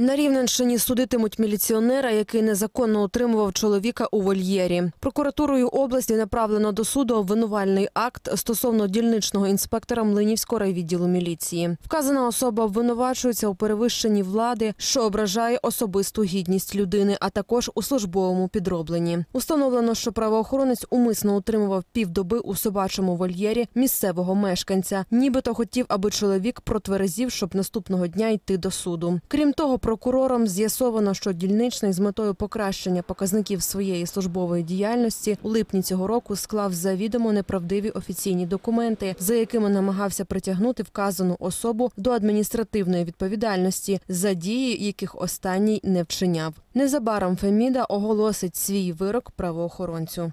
На Рівненщині судитимуть міліціонера, який незаконно утримував чоловіка у вольєрі. Прокуратурою області направлено до суду обвинувальний акт стосовно дільничного інспектора Млинівського райвідділу міліції. Вказана особа обвинувачується у перевищенні влади, що ображає особисту гідність людини, а також у службовому підробленні. Установлено, що правоохоронець умисно утримував півдоби у собачому вольєрі місцевого мешканця, нібито хотів, аби чоловік протверезів, щоб наступного дня йти до суду. Крім того, Прокурором з'ясовано, що дільничний з метою покращення показників своєї службової діяльності у липні цього року склав завідомо неправдиві офіційні документи, за якими намагався притягнути вказану особу до адміністративної відповідальності за дії, яких останній не вчиняв. Незабаром Феміда оголосить свій вирок правоохоронцю.